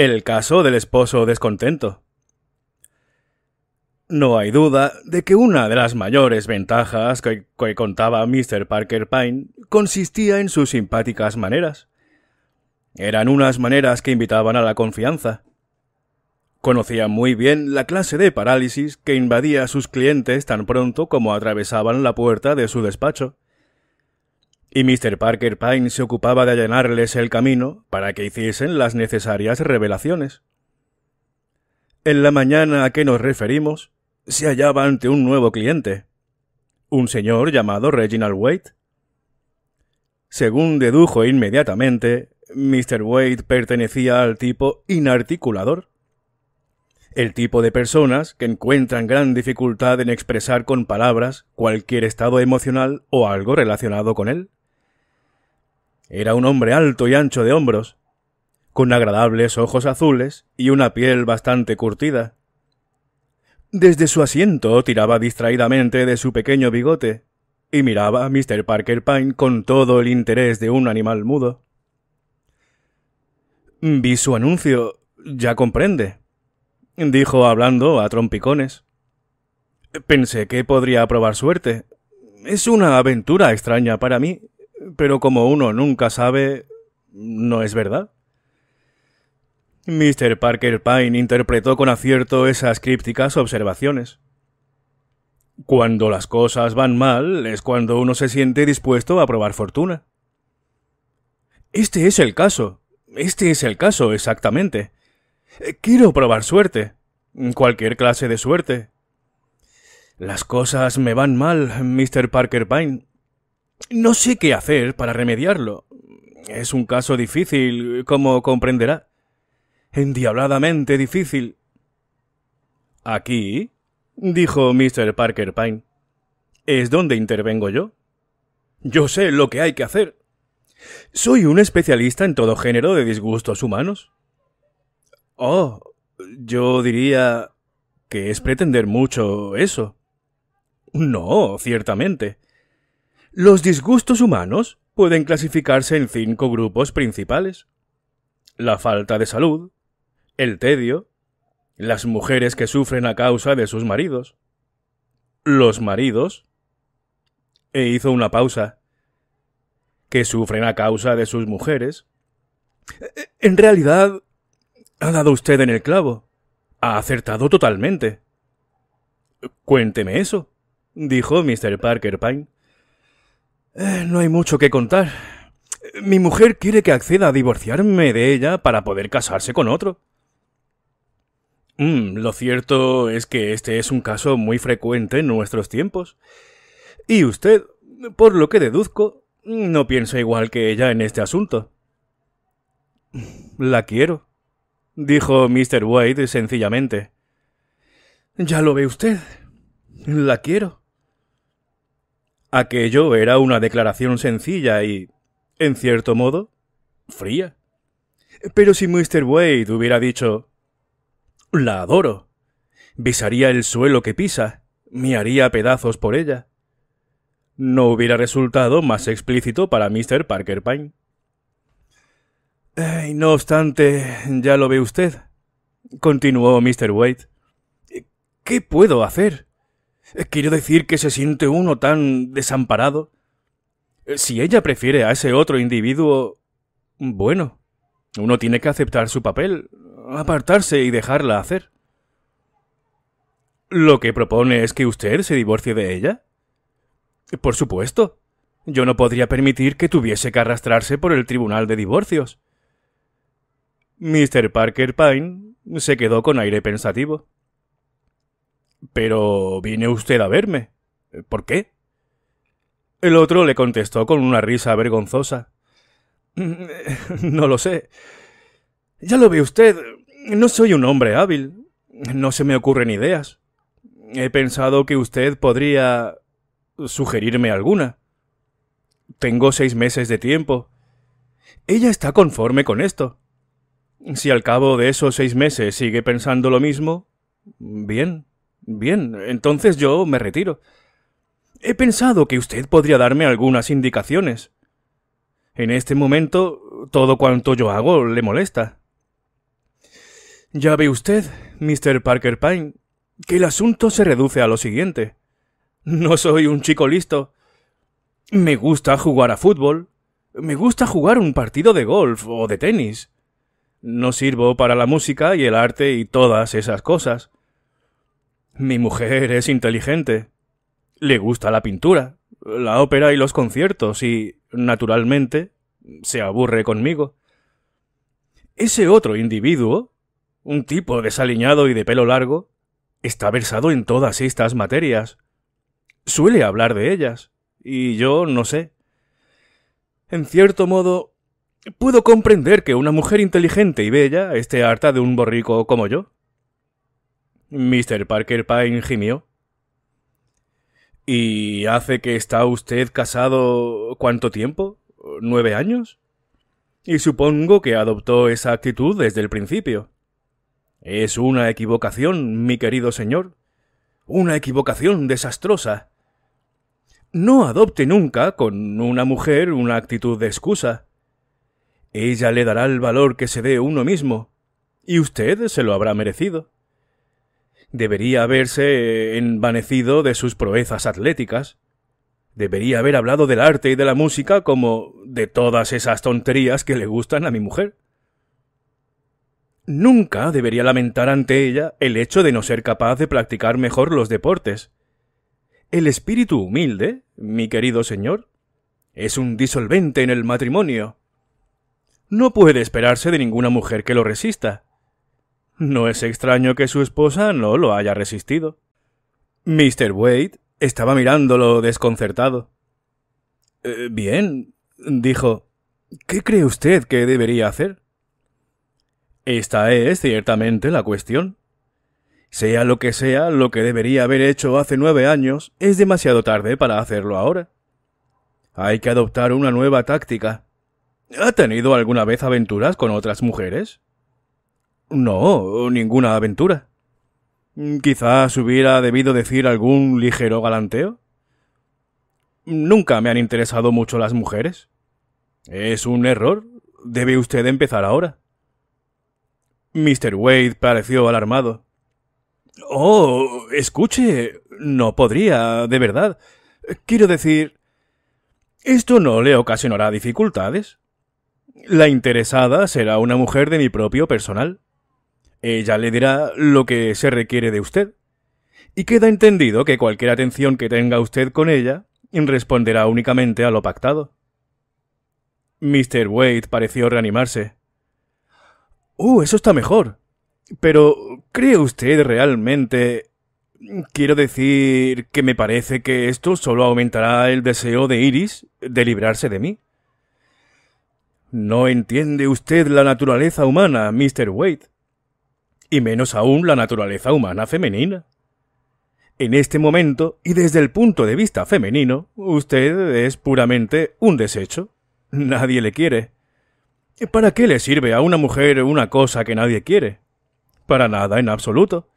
El caso del esposo descontento. No hay duda de que una de las mayores ventajas que, contaba Mr. Parker Pine consistía en sus simpáticas maneras. Eran unas maneras que invitaban a la confianza. Conocía muy bien la clase de parálisis que invadía a sus clientes tan pronto como atravesaban la puerta de su despacho y Mr. Parker Pine se ocupaba de allanarles el camino para que hiciesen las necesarias revelaciones. En la mañana a que nos referimos, se hallaba ante un nuevo cliente, un señor llamado Reginald Waite. Según dedujo inmediatamente, Mr. Waite pertenecía al tipo inarticulador, el tipo de personas que encuentran gran dificultad en expresar con palabras cualquier estado emocional o algo relacionado con él. Era un hombre alto y ancho de hombros, con agradables ojos azules y una piel bastante curtida. Desde su asiento tiraba distraídamente de su pequeño bigote y miraba a Mr. Parker Pine con todo el interés de un animal mudo. Vi su anuncio, ya comprende, dijo hablando a trompicones. Pensé que podría probar suerte. Es una aventura extraña para mí, pero como uno nunca sabe, no es verdad. Mr. Parker Pine interpretó con acierto esas crípticas observaciones. Cuando las cosas van mal es cuando uno se siente dispuesto a probar fortuna. Este es el caso. Este es el caso, exactamente. Quiero probar suerte. Cualquier clase de suerte. Las cosas me van mal, Mr. Parker Pine. No sé qué hacer para remediarlo. Es un caso difícil, como comprenderá. Endiabladamente difícil. Aquí, dijo Mr. Parker Pine, es donde intervengo yo. Yo sé lo que hay que hacer. Soy un especialista en todo género de disgustos humanos. Oh, yo diría que es pretender mucho eso. No, ciertamente. Los disgustos humanos pueden clasificarse en cinco grupos principales. La falta de salud, el tedio, las mujeres que sufren a causa de sus maridos, los maridos, e hizo una pausa, que sufren a causa de sus mujeres. En realidad, ha dado usted en el clavo. Ha acertado totalmente. Cuénteme eso, dijo Mr. Parker Pine. Eh, no hay mucho que contar. Mi mujer quiere que acceda a divorciarme de ella para poder casarse con otro. Mm, lo cierto es que este es un caso muy frecuente en nuestros tiempos. Y usted, por lo que deduzco, no piensa igual que ella en este asunto. La quiero, dijo Mr. White sencillamente. Ya lo ve usted. La quiero. Aquello era una declaración sencilla y, en cierto modo, fría. Pero si Mr. Wade hubiera dicho La adoro. Visaría el suelo que pisa. Me haría pedazos por ella. No hubiera resultado más explícito para Mr. Parker Pine. no obstante, ya lo ve usted, continuó Mr. Wade. ¿Qué puedo hacer? Eh, Quiero decir que se siente uno tan desamparado? Eh, si ella prefiere a ese otro individuo... Bueno, uno tiene que aceptar su papel, apartarse y dejarla hacer. ¿Lo que propone es que usted se divorcie de ella? Por supuesto. Yo no podría permitir que tuviese que arrastrarse por el tribunal de divorcios. Mr. Parker Pine se quedó con aire pensativo. Pero vine usted a verme. Eh, ¿Por qué? El otro le contestó con una risa vergonzosa. Mm, no lo sé. Ya lo ve usted. No soy un hombre hábil. No se me ocurren ideas. He pensado que usted podría sugerirme alguna. Tengo seis meses de tiempo. Ella está conforme con esto. Si al cabo de esos seis meses sigue pensando lo mismo, bien. Bien, entonces yo me retiro. He pensado que usted podría darme algunas indicaciones. En este momento, todo cuanto yo hago le molesta. Ya ve usted, Mr. Parker Pine, que el asunto se reduce a lo siguiente. No soy un chico listo. Me gusta jugar a fútbol. Me gusta jugar un partido de golf o de tenis. No sirvo para la música y el arte y todas esas cosas. Mi mujer es inteligente. Le gusta la pintura, la ópera y los conciertos y, naturalmente, se aburre conmigo. Ese otro individuo, un tipo desaliñado y de pelo largo, está versado en todas estas materias. Suele hablar de ellas, y yo no sé. En cierto modo, puedo comprender que una mujer inteligente y bella esté harta de un borrico como yo. Mr. Parker Pine gimió. ¿Y hace que está usted casado cuánto tiempo? ¿Nueve años? Y supongo que adoptó esa actitud desde el principio. Es una equivocación, mi querido señor. Una equivocación desastrosa. No adopte nunca con una mujer una actitud de excusa. Ella le dará el valor que se dé uno mismo, y usted se lo habrá merecido debería haberse envanecido de sus proezas atléticas. Debería haber hablado del arte y de la música como de todas esas tonterías que le gustan a mi mujer. Nunca debería lamentar ante ella el hecho de no ser capaz de practicar mejor los deportes. El espíritu humilde, mi querido señor, es un disolvente en el matrimonio. No puede esperarse de ninguna mujer que lo resista. No es extraño que su esposa no lo haya resistido. Mr. Wade estaba mirándolo desconcertado. Eh, bien, dijo. ¿Qué cree usted que debería hacer? Esta es ciertamente la cuestión. Sea lo que sea, lo que debería haber hecho hace nueve años es demasiado tarde para hacerlo ahora. Hay que adoptar una nueva táctica. ¿Ha tenido alguna vez aventuras con otras mujeres? No, ninguna aventura. Quizás hubiera debido decir algún ligero galanteo. Nunca me han interesado mucho las mujeres. Es un error. Debe usted empezar ahora. Mr. Wade pareció alarmado. Oh, escuche. No podría, de verdad. Quiero decir... Esto no le ocasionará dificultades. La interesada será una mujer de mi propio personal. Ella le dirá lo que se requiere de usted. Y queda entendido que cualquier atención que tenga usted con ella responderá únicamente a lo pactado. Mr. Wade pareció reanimarse. Uh, eso está mejor. Pero, ¿cree usted realmente... Quiero decir que me parece que esto solo aumentará el deseo de Iris de librarse de mí. No entiende usted la naturaleza humana, Mr. Wade y menos aún la naturaleza humana femenina. En este momento, y desde el punto de vista femenino, usted es puramente un desecho. Nadie le quiere. ¿Para qué le sirve a una mujer una cosa que nadie quiere? Para nada en absoluto.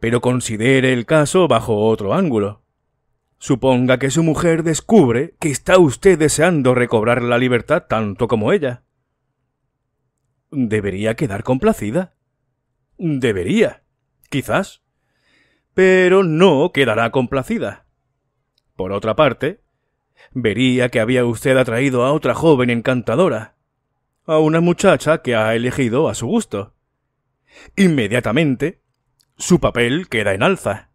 Pero considere el caso bajo otro ángulo. Suponga que su mujer descubre que está usted deseando recobrar la libertad tanto como ella. ¿Debería quedar complacida? Debería, quizás. Pero no quedará complacida. Por otra parte, vería que había usted atraído a otra joven encantadora, a una muchacha que ha elegido a su gusto. Inmediatamente, su papel queda en alza.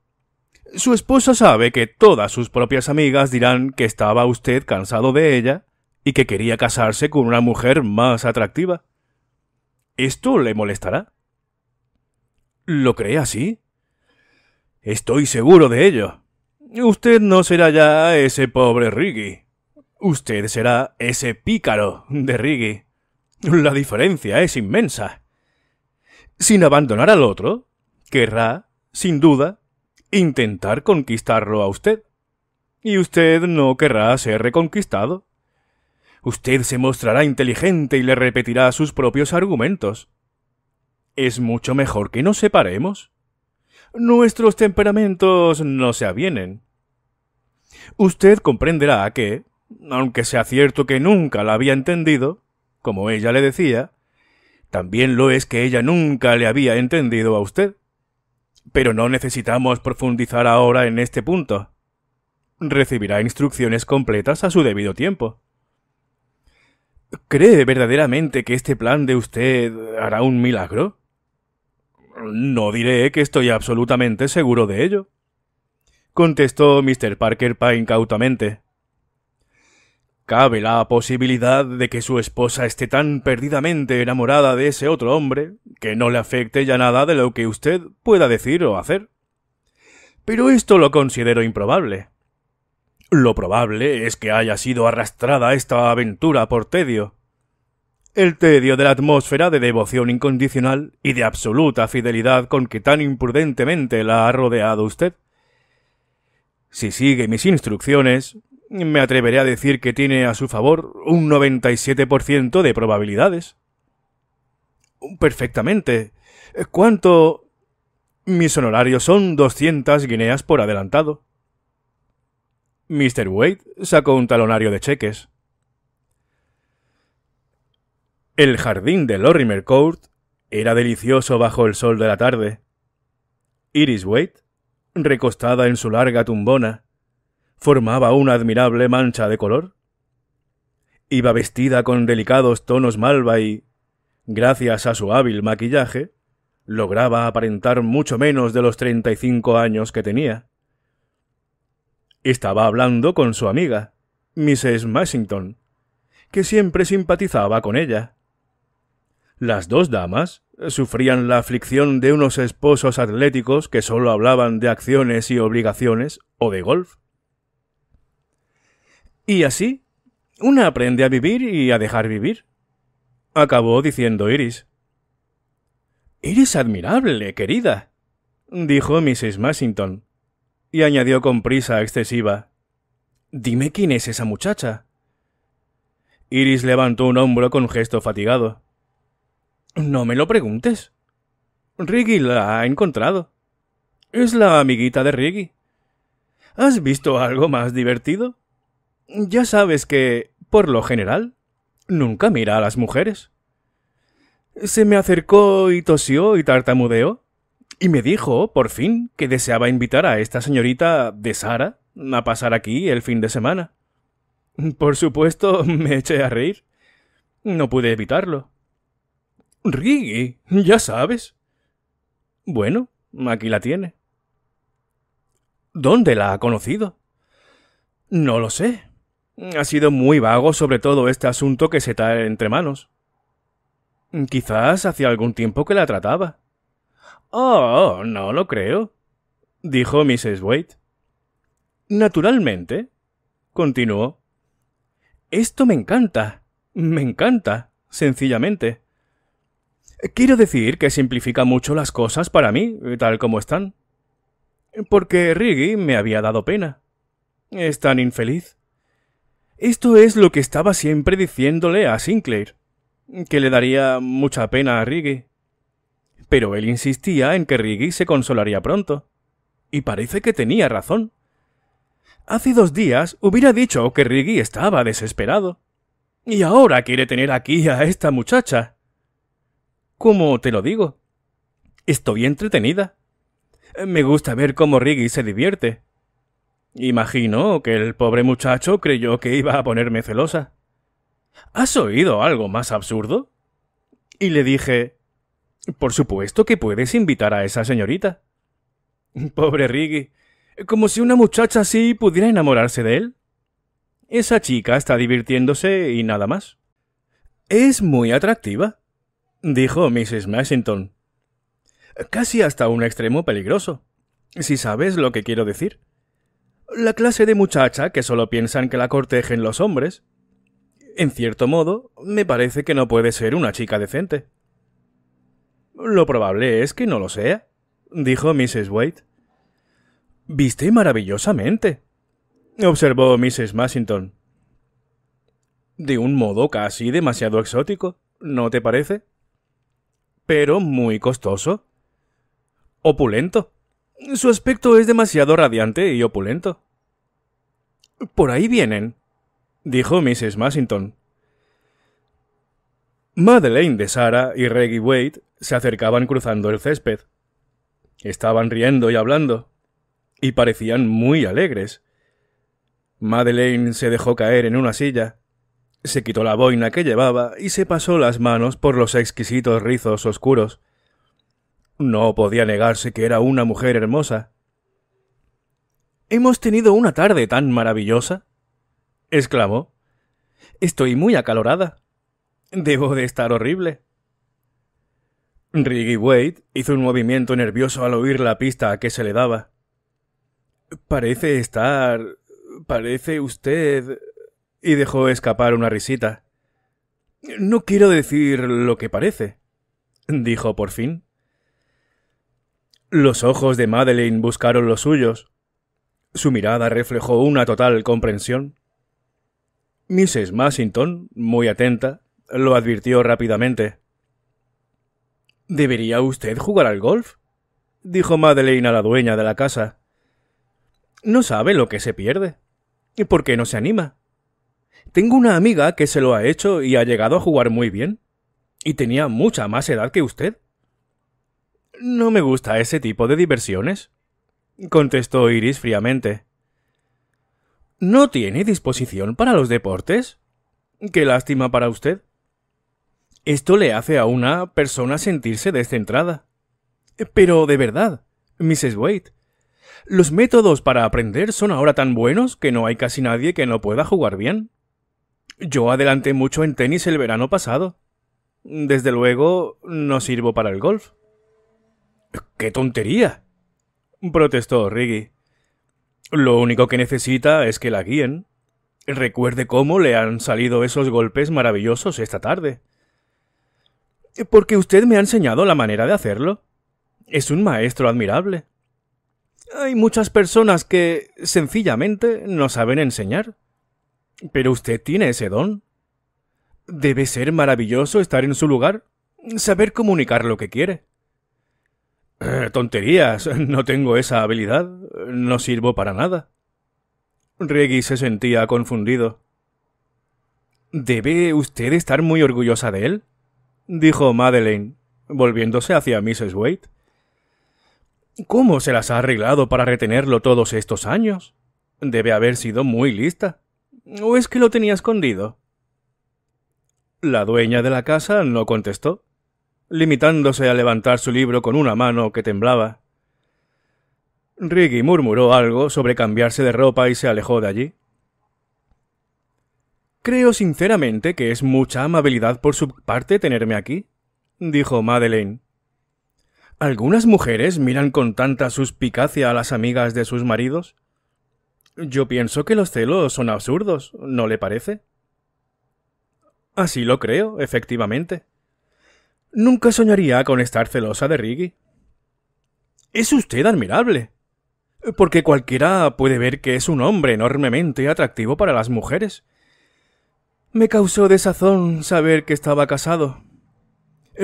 Su esposa sabe que todas sus propias amigas dirán que estaba usted cansado de ella y que quería casarse con una mujer más atractiva. Esto le molestará. ¿Lo cree así? Estoy seguro de ello. Usted no será ya ese pobre Riggy. Usted será ese pícaro de Riggy. La diferencia es inmensa. Sin abandonar al otro, querrá, sin duda, intentar conquistarlo a usted. Y usted no querrá ser reconquistado. Usted se mostrará inteligente y le repetirá sus propios argumentos es mucho mejor que nos separemos. Nuestros temperamentos no se avienen. Usted comprenderá que, aunque sea cierto que nunca la había entendido, como ella le decía, también lo es que ella nunca le había entendido a usted. Pero no necesitamos profundizar ahora en este punto. Recibirá instrucciones completas a su debido tiempo. ¿Cree verdaderamente que este plan de usted hará un milagro? No diré que estoy absolutamente seguro de ello, contestó Mr. Parker Pine Cabe la posibilidad de que su esposa esté tan perdidamente enamorada de ese otro hombre que no le afecte ya nada de lo que usted pueda decir o hacer. Pero esto lo considero improbable. Lo probable es que haya sido arrastrada a esta aventura por tedio, el tedio de la atmósfera de devoción incondicional y de absoluta fidelidad con que tan imprudentemente la ha rodeado usted. Si sigue mis instrucciones, me atreveré a decir que tiene a su favor un 97% de probabilidades. Perfectamente. ¿Cuánto? Mis honorarios son 200 guineas por adelantado. Mr. Wade sacó un talonario de cheques. El jardín de Lorimer Court era delicioso bajo el sol de la tarde. Iris Waite, recostada en su larga tumbona, formaba una admirable mancha de color. Iba vestida con delicados tonos malva y, gracias a su hábil maquillaje, lograba aparentar mucho menos de los treinta y cinco años que tenía. Estaba hablando con su amiga, Mrs. Massington, que siempre simpatizaba con ella las dos damas sufrían la aflicción de unos esposos atléticos que solo hablaban de acciones y obligaciones o de golf. Y así, una aprende a vivir y a dejar vivir. Acabó diciendo Iris. Iris admirable, querida, dijo Mrs. Massington, y añadió con prisa excesiva. Dime quién es esa muchacha. Iris levantó un hombro con gesto fatigado. No me lo preguntes. Riggy la ha encontrado. Es la amiguita de Riggy. ¿Has visto algo más divertido? Ya sabes que, por lo general, nunca mira a las mujeres. Se me acercó y tosió y tartamudeó, y me dijo, por fin, que deseaba invitar a esta señorita de Sara a pasar aquí el fin de semana. Por supuesto, me eché a reír. No pude evitarlo. Riggy, ya sabes. Bueno, aquí la tiene. ¿Dónde la ha conocido? No lo sé. Ha sido muy vago sobre todo este asunto que se está entre manos. Quizás hacía algún tiempo que la trataba. Oh, no lo creo, dijo Mrs. Waite. Naturalmente, continuó. Esto me encanta, me encanta, sencillamente. Quiero decir que simplifica mucho las cosas para mí, tal como están. Porque Riggy me había dado pena. Es tan infeliz. Esto es lo que estaba siempre diciéndole a Sinclair, que le daría mucha pena a Riggy. Pero él insistía en que Riggy se consolaría pronto. Y parece que tenía razón. Hace dos días hubiera dicho que Riggy estaba desesperado. Y ahora quiere tener aquí a esta muchacha. ¿Cómo te lo digo? Estoy entretenida. Me gusta ver cómo Riggy se divierte. Imagino que el pobre muchacho creyó que iba a ponerme celosa. ¿Has oído algo más absurdo? Y le dije Por supuesto que puedes invitar a esa señorita. Pobre Riggy. Como si una muchacha así pudiera enamorarse de él. Esa chica está divirtiéndose y nada más. Es muy atractiva dijo Mrs. Massington. Casi hasta un extremo peligroso, si sabes lo que quiero decir. La clase de muchacha que solo piensan que la cortejen los hombres. En cierto modo, me parece que no puede ser una chica decente. Lo probable es que no lo sea, dijo Mrs. Wade. Viste maravillosamente, observó Mrs. Massington. De un modo casi demasiado exótico, ¿no te parece? pero muy costoso. Opulento. Su aspecto es demasiado radiante y opulento. Por ahí vienen, dijo Mrs. Massington. Madeleine de Sara y Reggie Wade se acercaban cruzando el césped. Estaban riendo y hablando, y parecían muy alegres. Madeleine se dejó caer en una silla, se quitó la boina que llevaba y se pasó las manos por los exquisitos rizos oscuros. No podía negarse que era una mujer hermosa. ¿Hemos tenido una tarde tan maravillosa? exclamó. Estoy muy acalorada. Debo de estar horrible. Riggy Wade hizo un movimiento nervioso al oír la pista a que se le daba. Parece estar. parece usted y dejó escapar una risita. No quiero decir lo que parece, dijo por fin. Los ojos de Madeleine buscaron los suyos. Su mirada reflejó una total comprensión. Mrs. Massington, muy atenta, lo advirtió rápidamente. ¿Debería usted jugar al golf? dijo Madeleine a la dueña de la casa. No sabe lo que se pierde. ¿Y por qué no se anima? Tengo una amiga que se lo ha hecho y ha llegado a jugar muy bien. Y tenía mucha más edad que usted. No me gusta ese tipo de diversiones, contestó Iris fríamente. ¿No tiene disposición para los deportes? Qué lástima para usted. Esto le hace a una persona sentirse descentrada. Pero de verdad, Mrs. Wade, los métodos para aprender son ahora tan buenos que no hay casi nadie que no pueda jugar bien. Yo adelanté mucho en tenis el verano pasado. Desde luego, no sirvo para el golf. ¡Qué tontería! protestó Riggy. Lo único que necesita es que la guíen. Recuerde cómo le han salido esos golpes maravillosos esta tarde. Porque usted me ha enseñado la manera de hacerlo. Es un maestro admirable. Hay muchas personas que, sencillamente, no saben enseñar. Pero usted tiene ese don. Debe ser maravilloso estar en su lugar, saber comunicar lo que quiere. Eh, tonterías, no tengo esa habilidad, no sirvo para nada. Reggie se sentía confundido. ¿Debe usted estar muy orgullosa de él? dijo Madeleine, volviéndose hacia Mrs. Waite. ¿Cómo se las ha arreglado para retenerlo todos estos años? Debe haber sido muy lista. ¿O es que lo tenía escondido? La dueña de la casa no contestó, limitándose a levantar su libro con una mano que temblaba. Riggy murmuró algo sobre cambiarse de ropa y se alejó de allí. Creo sinceramente que es mucha amabilidad por su parte tenerme aquí, dijo Madeleine. Algunas mujeres miran con tanta suspicacia a las amigas de sus maridos. Yo pienso que los celos son absurdos, ¿no le parece? Así lo creo, efectivamente. Nunca soñaría con estar celosa de Riggy. Es usted admirable. Porque cualquiera puede ver que es un hombre enormemente atractivo para las mujeres. Me causó desazón saber que estaba casado.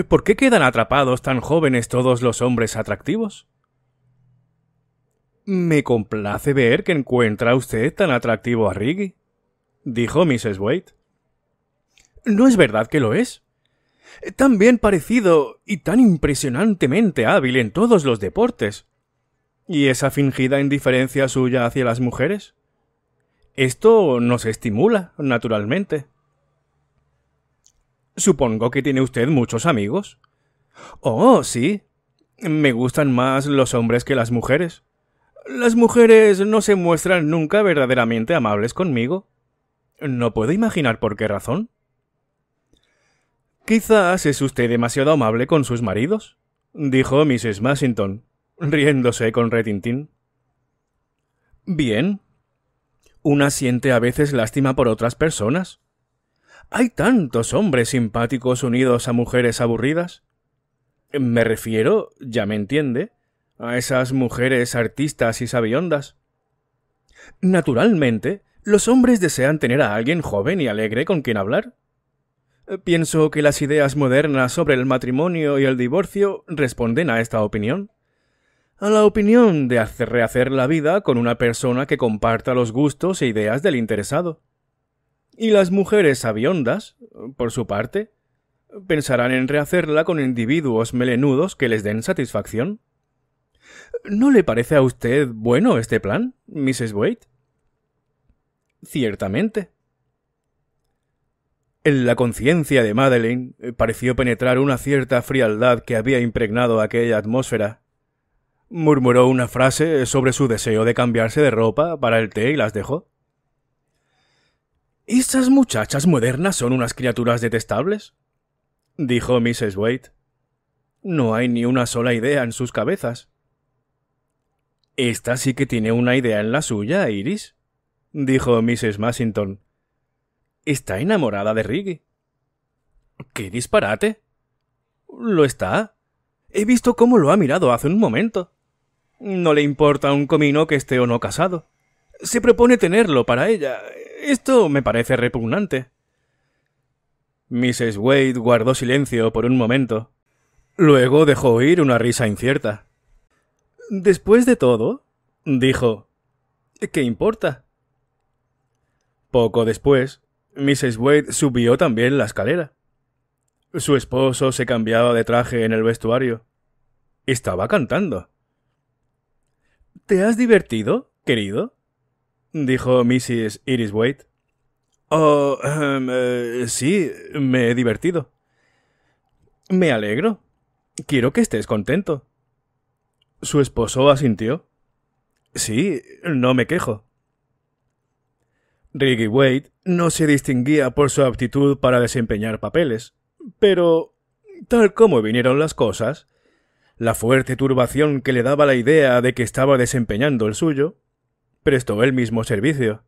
¿Por qué quedan atrapados tan jóvenes todos los hombres atractivos? Me complace ver que encuentra usted tan atractivo a Riggy, dijo Mrs. Waite. No es verdad que lo es. Tan bien parecido y tan impresionantemente hábil en todos los deportes. ¿Y esa fingida indiferencia suya hacia las mujeres? Esto nos estimula, naturalmente. Supongo que tiene usted muchos amigos. Oh, sí. Me gustan más los hombres que las mujeres. Las mujeres no se muestran nunca verdaderamente amables conmigo. No puedo imaginar por qué razón. Quizás es usted demasiado amable con sus maridos, dijo Mrs. Massington, riéndose con retintín. Bien. Una siente a veces lástima por otras personas. Hay tantos hombres simpáticos unidos a mujeres aburridas. Me refiero, ya me entiende, a esas mujeres artistas y sabiondas. Naturalmente, los hombres desean tener a alguien joven y alegre con quien hablar. Pienso que las ideas modernas sobre el matrimonio y el divorcio responden a esta opinión. A la opinión de hacer rehacer la vida con una persona que comparta los gustos e ideas del interesado. Y las mujeres sabiondas, por su parte, pensarán en rehacerla con individuos melenudos que les den satisfacción. ¿No le parece a usted bueno este plan, Mrs. Waite? Ciertamente. En la conciencia de Madeleine eh, pareció penetrar una cierta frialdad que había impregnado aquella atmósfera. Murmuró una frase sobre su deseo de cambiarse de ropa para el té y las dejó. —¿Estas muchachas modernas son unas criaturas detestables? dijo Mrs. Waite. No hay ni una sola idea en sus cabezas. Esta sí que tiene una idea en la suya, Iris, dijo Mrs. Massington. Está enamorada de Riggy. ¡Qué disparate! Lo está. He visto cómo lo ha mirado hace un momento. No le importa un comino que esté o no casado. Se propone tenerlo para ella. Esto me parece repugnante. Mrs. Wade guardó silencio por un momento. Luego dejó oír una risa incierta. Después de todo, dijo, ¿qué importa? Poco después, Mrs. Wade subió también la escalera. Su esposo se cambiaba de traje en el vestuario. Estaba cantando. ¿Te has divertido, querido? dijo Mrs. Iris Wade. Oh, em, eh, sí, me he divertido. Me alegro. Quiero que estés contento. Su esposo asintió. Sí, no me quejo. Riggy Wade no se distinguía por su aptitud para desempeñar papeles, pero, tal como vinieron las cosas, la fuerte turbación que le daba la idea de que estaba desempeñando el suyo, prestó el mismo servicio.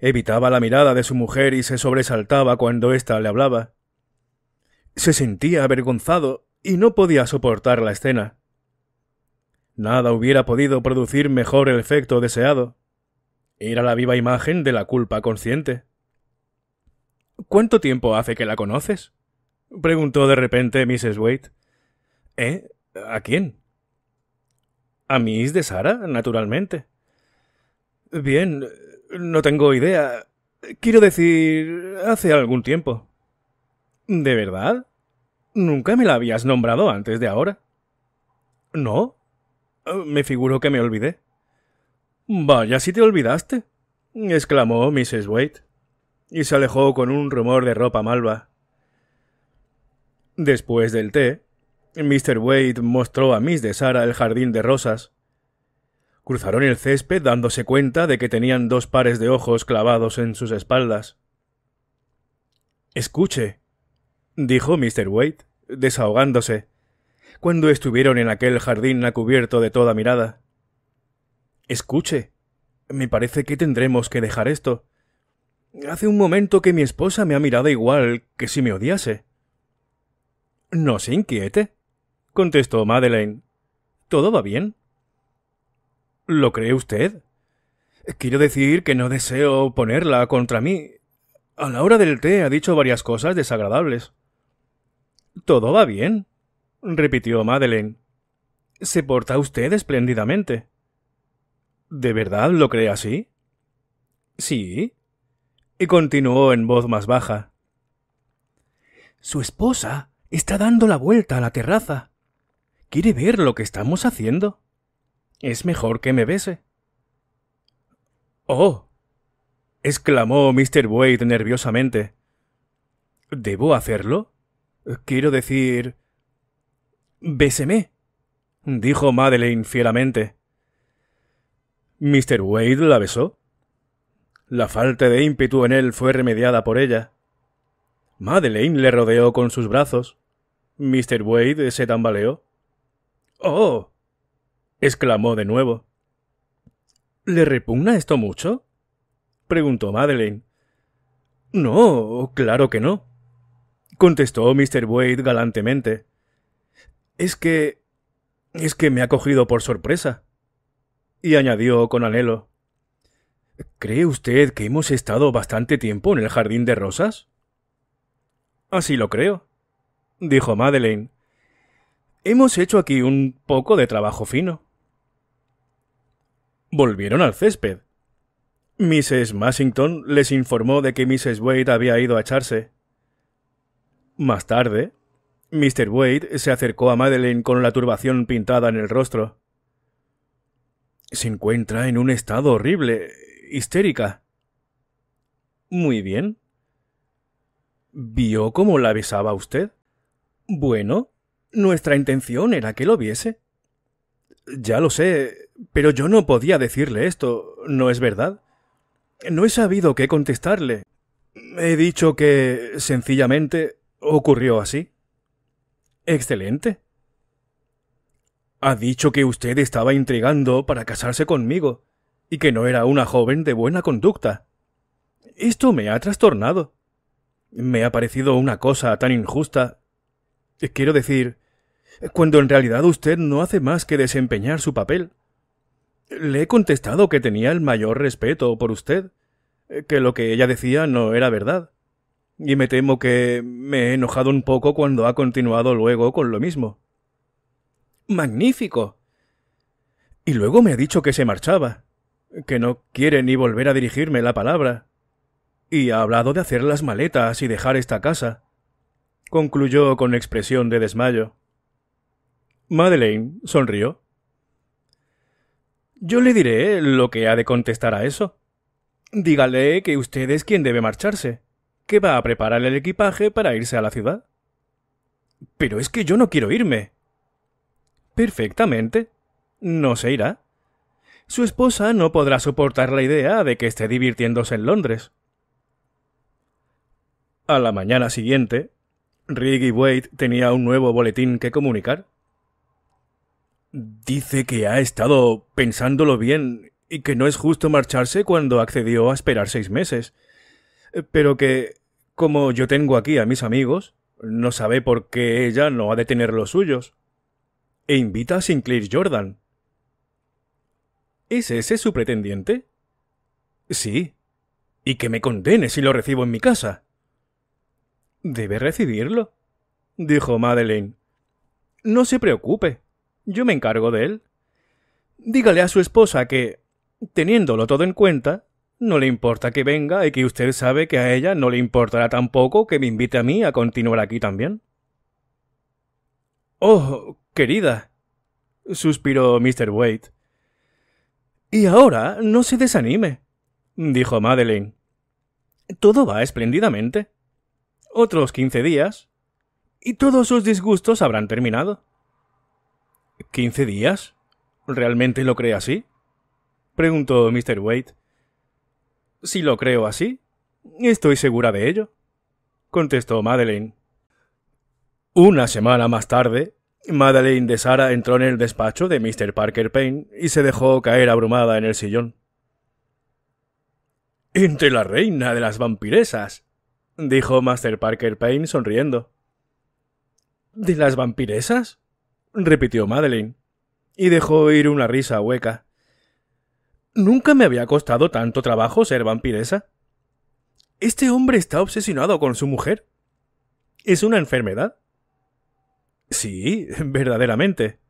Evitaba la mirada de su mujer y se sobresaltaba cuando ésta le hablaba. Se sentía avergonzado y no podía soportar la escena. Nada hubiera podido producir mejor el efecto deseado. Era la viva imagen de la culpa consciente. ¿Cuánto tiempo hace que la conoces? preguntó de repente Mrs. Waite. ¿Eh? ¿A quién? A Miss de Sara, naturalmente. Bien, no tengo idea. Quiero decir, hace algún tiempo. ¿De verdad? Nunca me la habías nombrado antes de ahora. No, Ah, me figuro que me olvidé. Vaya si te olvidaste, exclamó Mrs. Wade, y se alejó con un rumor de ropa malva. Después del té, Mr. Wade mostró a Miss de Sara el jardín de rosas. Cruzaron el césped dándose cuenta de que tenían dos pares de ojos clavados en sus espaldas. Escuche, dijo Mr. Waite, desahogándose cuando estuvieron en aquel jardín a cubierto de toda mirada. Escuche. Me parece que tendremos que dejar esto. Hace un momento que mi esposa me ha mirado igual que si me odiase. No se inquiete, contestó Madeleine. ¿Todo va bien? ¿Lo cree usted? Quiero decir que no deseo ponerla contra mí. A la hora del té ha dicho varias cosas desagradables. ¿Todo va bien? repitió Madeleine. Se porta usted espléndidamente. ¿De verdad lo cree así? Sí. Y continuó en voz más baja. Su esposa está dando la vuelta a la terraza. Quiere ver lo que estamos haciendo. Es mejor que me bese. Oh. exclamó Mr. Wade nerviosamente. ¿Debo hacerlo? Quiero decir. Béseme, dijo Madeleine fielamente. Mr. Wade la besó. La falta de ímpetu en él fue remediada por ella. Madeleine le rodeó con sus brazos. Mr. Wade se tambaleó. ¡Oh! exclamó de nuevo. ¿Le repugna esto mucho? preguntó Madeleine. No, claro que no, contestó Mr. Wade galantemente. Es que... es que me ha cogido por sorpresa. Y añadió con anhelo. ¿Cree usted que hemos estado bastante tiempo en el jardín de rosas? Así lo creo, dijo Madeleine. Hemos hecho aquí un poco de trabajo fino. Volvieron al césped. Mrs. Massington les informó de que Mrs. Wade había ido a echarse. Más tarde, Mr. Wade se acercó a Madeleine con la turbación pintada en el rostro. Se encuentra en un estado horrible, histérica. Muy bien. ¿Vio cómo la besaba usted? Bueno, nuestra intención era que lo viese. Ya lo sé, pero yo no podía decirle esto, ¿no es verdad? No he sabido qué contestarle. He dicho que, sencillamente, ocurrió así. Excelente. Ha dicho que usted estaba intrigando para casarse conmigo, y que no era una joven de buena conducta. Esto me ha trastornado. Me ha parecido una cosa tan injusta. Quiero decir, cuando en realidad usted no hace más que desempeñar su papel. Le he contestado que tenía el mayor respeto por usted, que lo que ella decía no era verdad, y me temo que me he enojado un poco cuando ha continuado luego con lo mismo. Magnífico. Y luego me ha dicho que se marchaba, que no quiere ni volver a dirigirme la palabra. Y ha hablado de hacer las maletas y dejar esta casa. Concluyó con expresión de desmayo. Madeleine sonrió. Yo le diré lo que ha de contestar a eso. Dígale que usted es quien debe marcharse que va a preparar el equipaje para irse a la ciudad. Pero es que yo no quiero irme. Perfectamente. No se irá. Su esposa no podrá soportar la idea de que esté divirtiéndose en Londres. A la mañana siguiente, Riggy Wade tenía un nuevo boletín que comunicar. Dice que ha estado pensándolo bien y que no es justo marcharse cuando accedió a esperar seis meses eh, pero que como yo tengo aquí a mis amigos, no sabe por qué ella no ha de tener los suyos. E invita a Sinclair Jordan. ¿Es ese su pretendiente? Sí. Y que me condene si lo recibo en mi casa. Debe recibirlo, dijo Madeleine. No se preocupe. Yo me encargo de él. Dígale a su esposa que, teniéndolo todo en cuenta, no le importa que venga y que usted sabe que a ella no le importará tampoco que me invite a mí a continuar aquí también. Oh, querida, suspiró Mr. Waite. Y ahora no se desanime, dijo Madeline. Todo va espléndidamente. Otros quince días y todos sus disgustos habrán terminado. ¿Quince días? ¿Realmente lo cree así? preguntó Mr. Wade. Si lo creo así, estoy segura de ello, contestó Madeleine. Una semana más tarde, Madeleine de Sara entró en el despacho de Mr. Parker Payne y se dejó caer abrumada en el sillón. Entre la reina de las vampiresas, dijo Master Parker Payne sonriendo. ¿De las vampiresas? repitió Madeleine, y dejó oír una risa hueca. Nunca me había costado tanto trabajo ser vampiresa. Este hombre está obsesionado con su mujer. ¿Es una enfermedad? Sí, verdaderamente,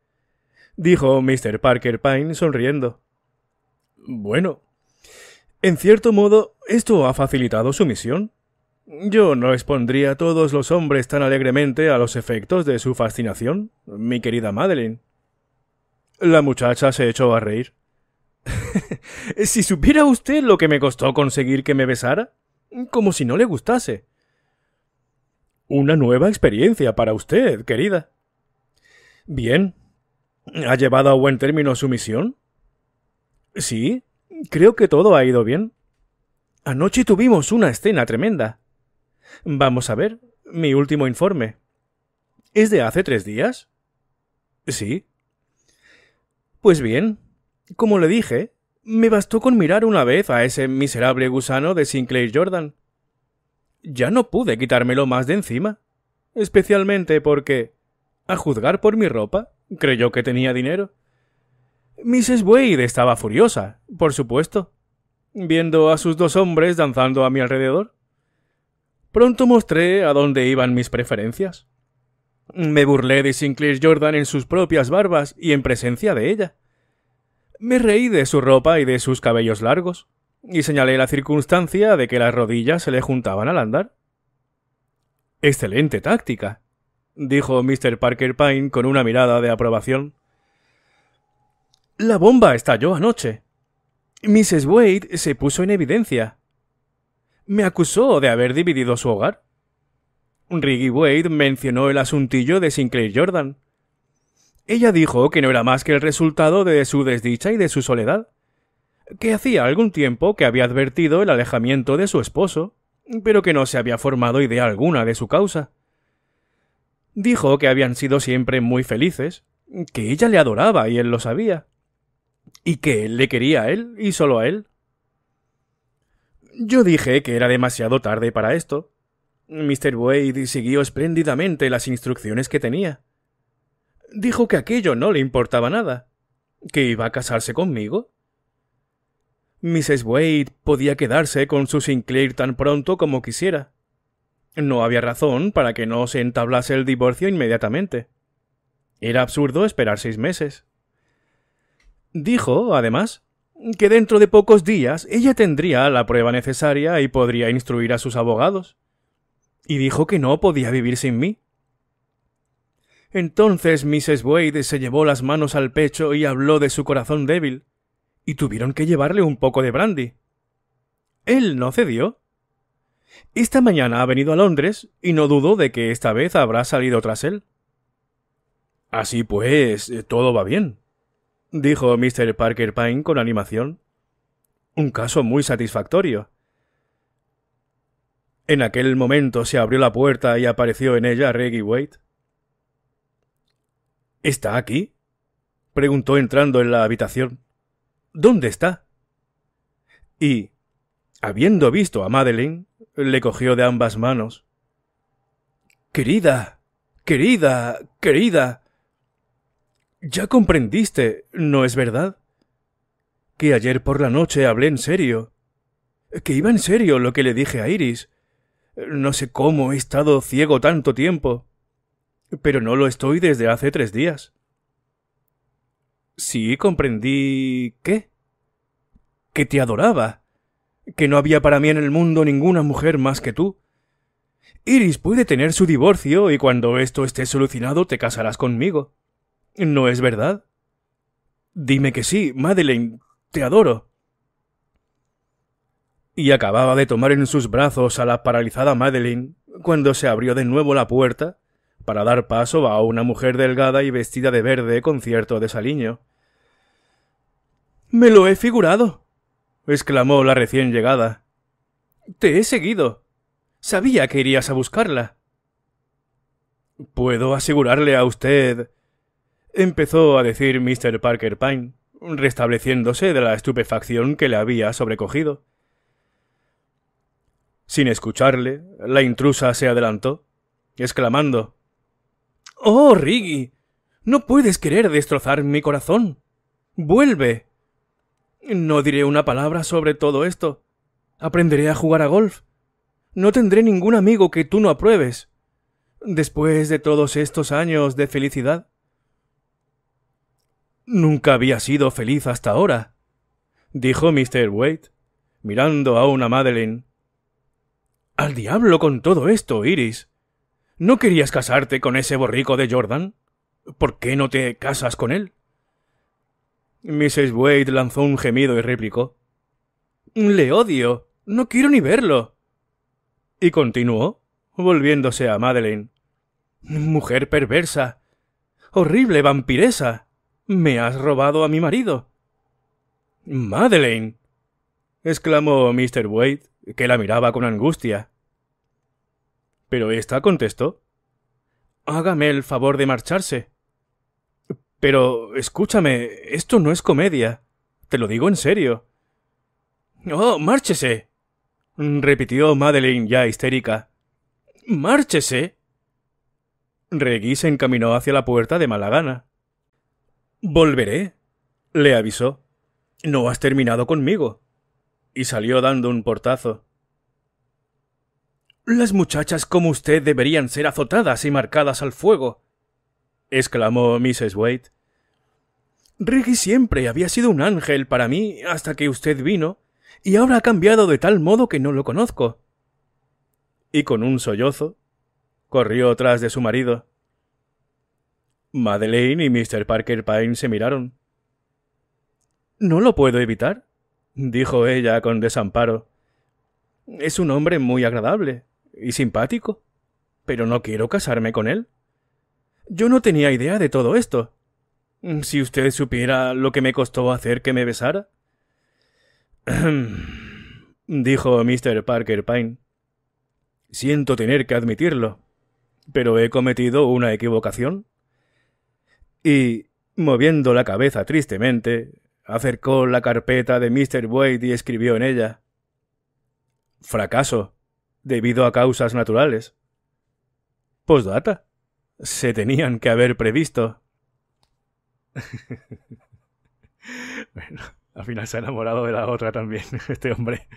dijo Mr. Parker Pine sonriendo. Bueno, en cierto modo, esto ha facilitado su misión. Yo no expondría a todos los hombres tan alegremente a los efectos de su fascinación, mi querida Madeline. La muchacha se echó a reír. si supiera usted lo que me costó conseguir que me besara, como si no le gustase. Una nueva experiencia para usted, querida. Bien. ¿Ha llevado a buen término su misión? Sí, creo que todo ha ido bien. Anoche tuvimos una escena tremenda. Vamos a ver, mi último informe. ¿Es de hace tres días? Sí. Pues bien, como le dije, me bastó con mirar una vez a ese miserable gusano de Sinclair Jordan. Ya no pude quitármelo más de encima, especialmente porque, a juzgar por mi ropa, creyó que tenía dinero. Mrs. Wade estaba furiosa, por supuesto, viendo a sus dos hombres danzando a mi alrededor. Pronto mostré a dónde iban mis preferencias. Me burlé de Sinclair Jordan en sus propias barbas y en presencia de ella. Me reí de su ropa y de sus cabellos largos, y señalé la circunstancia de que las rodillas se le juntaban al andar. Excelente táctica, dijo Mr. Parker Pine con una mirada de aprobación. La bomba estalló anoche. Mrs. Wade se puso en evidencia. Me acusó de haber dividido su hogar. Riggy Wade mencionó el asuntillo de Sinclair Jordan ella dijo que no era más que el resultado de su desdicha y de su soledad, que hacía algún tiempo que había advertido el alejamiento de su esposo, pero que no se había formado idea alguna de su causa. Dijo que habían sido siempre muy felices, que ella le adoraba y él lo sabía, y que él le quería a él y solo a él. Yo dije que era demasiado tarde para esto. Mr. Wade siguió espléndidamente las instrucciones que tenía dijo que aquello no le importaba nada, que iba a casarse conmigo. Mrs. Wade podía quedarse con su Sinclair tan pronto como quisiera. No había razón para que no se entablase el divorcio inmediatamente. Era absurdo esperar seis meses. Dijo, además, que dentro de pocos días ella tendría la prueba necesaria y podría instruir a sus abogados. Y dijo que no podía vivir sin mí, entonces Mrs. Wade se llevó las manos al pecho y habló de su corazón débil, y tuvieron que llevarle un poco de brandy. Él no cedió. Esta mañana ha venido a Londres y no dudo de que esta vez habrá salido tras él. Así pues, eh, todo va bien, dijo Mr. Parker Pine con animación. Un caso muy satisfactorio. En aquel momento se abrió la puerta y apareció en ella Reggie Wade. ¿Está aquí? preguntó entrando en la habitación. ¿Dónde está? Y, habiendo visto a Madeleine, le cogió de ambas manos. Querida, querida, querida. Ya comprendiste, ¿no es verdad? Que ayer por la noche hablé en serio. Que iba en serio lo que le dije a Iris. No sé cómo he estado ciego tanto tiempo. Pero no lo estoy desde hace tres días. Sí, comprendí. ¿Qué? Que te adoraba. Que no había para mí en el mundo ninguna mujer más que tú. Iris puede tener su divorcio y cuando esto esté solucionado te casarás conmigo. ¿No es verdad? Dime que sí, Madeleine, te adoro. Y acababa de tomar en sus brazos a la paralizada Madeline cuando se abrió de nuevo la puerta para dar paso a una mujer delgada y vestida de verde con cierto desaliño. Me lo he figurado. exclamó la recién llegada. Te he seguido. Sabía que irías a buscarla. Puedo asegurarle a usted. empezó a decir Mr. Parker Pine, restableciéndose de la estupefacción que le había sobrecogido. Sin escucharle, la intrusa se adelantó, exclamando Oh, Riggy. No puedes querer destrozar mi corazón. Vuelve. No diré una palabra sobre todo esto. Aprenderé a jugar a golf. No tendré ningún amigo que tú no apruebes. Después de todos estos años de felicidad. Nunca había sido feliz hasta ahora, dijo Mr. Waite, mirando a una Madeline. Al diablo con todo esto, Iris. ¿No querías casarte con ese borrico de Jordan? ¿Por qué no te casas con él? Mrs. Wade lanzó un gemido y replicó. Le odio. No quiero ni verlo. Y continuó, volviéndose a Madeleine. Mujer perversa. Horrible vampiresa. Me has robado a mi marido. Madeleine. exclamó Mr. Wade, que la miraba con angustia. Pero ésta contestó Hágame el favor de marcharse. Pero escúchame, esto no es comedia. Te lo digo en serio. Oh, márchese. repitió Madeleine ya histérica. Márchese. Regui se encaminó hacia la puerta de mala gana. Volveré, le avisó. No has terminado conmigo. Y salió dando un portazo. Las muchachas como usted deberían ser azotadas y marcadas al fuego. exclamó Mrs. Wade. Reggie siempre había sido un ángel para mí hasta que usted vino, y ahora ha cambiado de tal modo que no lo conozco. Y con un sollozo, corrió tras de su marido. Madeleine y Mr. Parker Payne se miraron. No lo puedo evitar, dijo ella con desamparo. Es un hombre muy agradable, y simpático. Pero no quiero casarme con él. Yo no tenía idea de todo esto. Mm, si usted supiera lo que me costó hacer que me besara. dijo Mr. Parker Pine. Siento tener que admitirlo, pero he cometido una equivocación. Y, moviendo la cabeza tristemente, acercó la carpeta de Mr. Wade y escribió en ella. Fracaso debido a causas naturales. Postdata. Se tenían que haber previsto. bueno, al final se ha enamorado de la otra también, este hombre.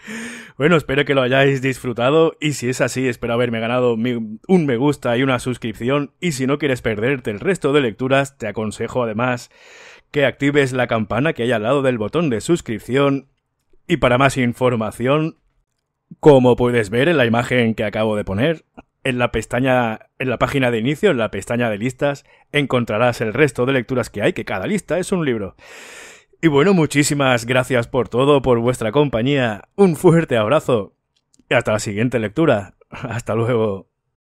Bueno, espero que lo hayáis disfrutado y si es así, espero haberme ganado un me gusta y una suscripción y si no quieres perderte el resto de lecturas, te aconsejo además que actives la campana que hay al lado del botón de suscripción y para más información como puedes ver en la imagen que acabo de poner, en la pestaña, en la página de inicio, en la pestaña de listas, encontrarás el resto de lecturas que hay, que cada lista es un libro. Y bueno, muchísimas gracias por todo, por vuestra compañía. Un fuerte abrazo. Y hasta la siguiente lectura. Hasta luego.